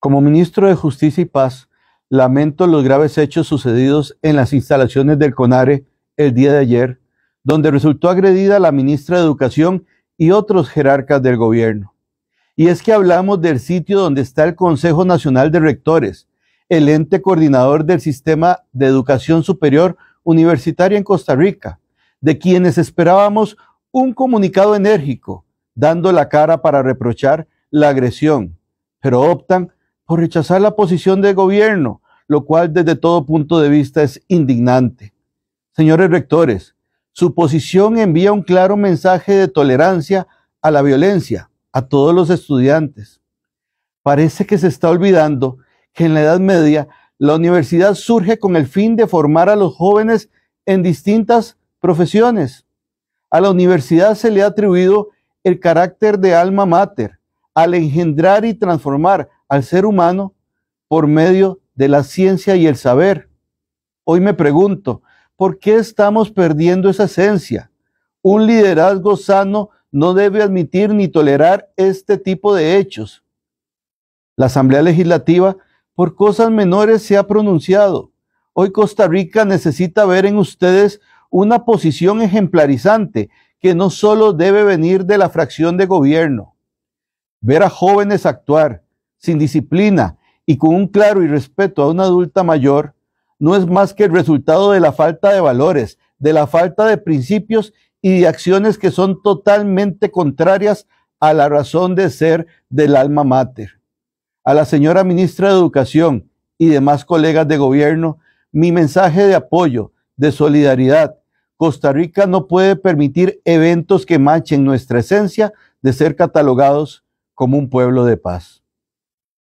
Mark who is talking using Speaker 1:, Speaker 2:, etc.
Speaker 1: Como ministro de Justicia y Paz, lamento los graves hechos sucedidos en las instalaciones del CONARE el día de ayer, donde resultó agredida la ministra de Educación y otros jerarcas del gobierno. Y es que hablamos del sitio donde está el Consejo Nacional de Rectores, el ente coordinador del sistema de educación superior universitaria en Costa Rica, de quienes esperábamos un comunicado enérgico, dando la cara para reprochar la agresión, pero optan por rechazar la posición de gobierno, lo cual desde todo punto de vista es indignante. Señores rectores, su posición envía un claro mensaje de tolerancia a la violencia a todos los estudiantes. Parece que se está olvidando que en la Edad Media la universidad surge con el fin de formar a los jóvenes en distintas profesiones. A la universidad se le ha atribuido el carácter de alma mater, al engendrar y transformar al ser humano por medio de la ciencia y el saber. Hoy me pregunto, ¿por qué estamos perdiendo esa esencia? Un liderazgo sano no debe admitir ni tolerar este tipo de hechos. La Asamblea Legislativa por cosas menores se ha pronunciado. Hoy Costa Rica necesita ver en ustedes una posición ejemplarizante que no solo debe venir de la fracción de gobierno. Ver a jóvenes actuar, sin disciplina y con un claro irrespeto a una adulta mayor, no es más que el resultado de la falta de valores, de la falta de principios y de acciones que son totalmente contrarias a la razón de ser del alma mater. A la señora ministra de Educación y demás colegas de gobierno, mi mensaje de apoyo, de solidaridad. Costa Rica no puede permitir eventos que manchen nuestra esencia de ser catalogados como un pueblo de paz.